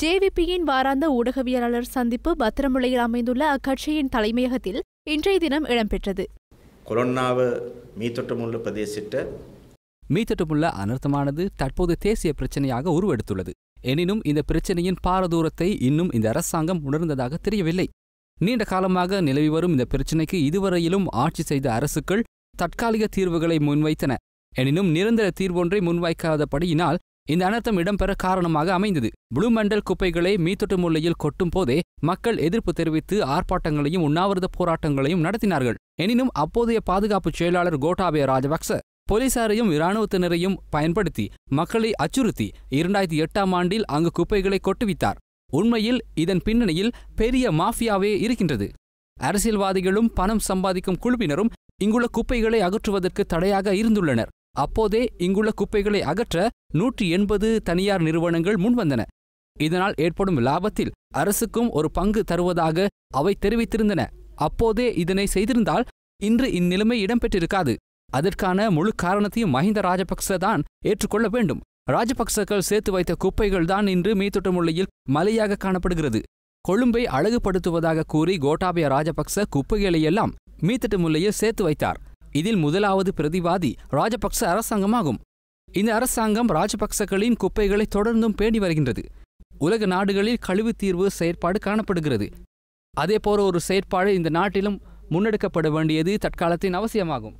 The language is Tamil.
ஜேவிபியின் வாராந்த ஊடகவியலாளர் சந்திப்பு பத்திரமுலையில் அமைந்துள்ள அக்கட்சியின் தலைமையகத்தில் இன்றைய தினம் இடம்பெற்றது மீத்தொட்டமுள்ள அனர்த்தமானது தற்போது தேசிய பிரச்சனையாக உருவெடுத்துள்ளது எனினும் இந்த பிரச்சனையின் பாரதூரத்தை இன்னும் இந்த அரசாங்கம் உணர்ந்ததாக தெரியவில்லை நீண்ட காலமாக நிலவி வரும் இந்த பிரச்சினைக்கு இதுவரையிலும் ஆட்சி செய்த அரசுகள் தற்காலிக தீர்வுகளை முன்வைத்தன எனினும் நிரந்தர தீர்வொன்றை முன்வைக்காதபடியினால் இந்த அனர்த்தம் இடம்பெற காரணமாக அமைந்தது புளுமண்டல் குப்பைகளை மீத்தொட்டு முல்லையில் கொட்டும் போதே மக்கள் எதிர்ப்பு தெரிவித்து ஆர்ப்பாட்டங்களையும் உண்ணாவிரத போராட்டங்களையும் நடத்தினார்கள் எனினும் அப்போதைய பாதுகாப்பு செயலாளர் கோட்டாபய ராஜபக்ச போலீசாரையும் இராணுவத்தினரையும் பயன்படுத்தி மக்களை அச்சுறுத்தி இரண்டாயிரத்தி எட்டாம் ஆண்டில் அங்கு குப்பைகளை கொட்டுவித்தார் உண்மையில் இதன் பின்னணியில் பெரிய மாஃபியாவே இருக்கின்றது அரசியல்வாதிகளும் பணம் சம்பாதிக்கும் குழுவினரும் இங்குள்ள குப்பைகளை அகற்றுவதற்கு தடையாக இருந்துள்ளனர் அப்போதே இங்குள்ள குப்பைகளை அகற்ற நூற்றி எண்பது தனியார் நிறுவனங்கள் முன்வந்தன இதனால் ஏற்படும் லாபத்தில் அரசுக்கும் ஒரு பங்கு தருவதாக அவை தெரிவித்திருந்தன அப்போதே இதனை செய்திருந்தால் இன்று இந்நிலைமை இடம்பெற்றிருக்காது அதற்கான முழு காரணத்தையும் மஹிந்த ராஜபக்ச தான் ஏற்றுக்கொள்ள வேண்டும் ராஜபக்சக்கள் சேர்த்து வைத்த குப்பைகள் தான் இன்று மீத்தொட்ட முல்லையில் மலையாக காணப்படுகிறது கொழும்பை அழகுபடுத்துவதாக கூறி கோட்டாபய ராஜபக்ச குப்பைகளையெல்லாம் மீத்தட்டு முல்லையில் சேர்த்து வைத்தார் இதில் முதலாவது பிரதிவாதி ராஜபக்ச அரசாங்கமாகும் இந்த அரசாங்கம் ராஜபக்சகளின் குப்பைகளை தொடர்ந்தும் பேணி வருகின்றது உலக நாடுகளில் கழிவு தீர்வு செயற்பாடு காணப்படுகிறது அதே போல ஒரு செயற்பாடு இந்த நாட்டிலும் முன்னெடுக்கப்பட வேண்டியது தற்காலத்தின் அவசியமாகும்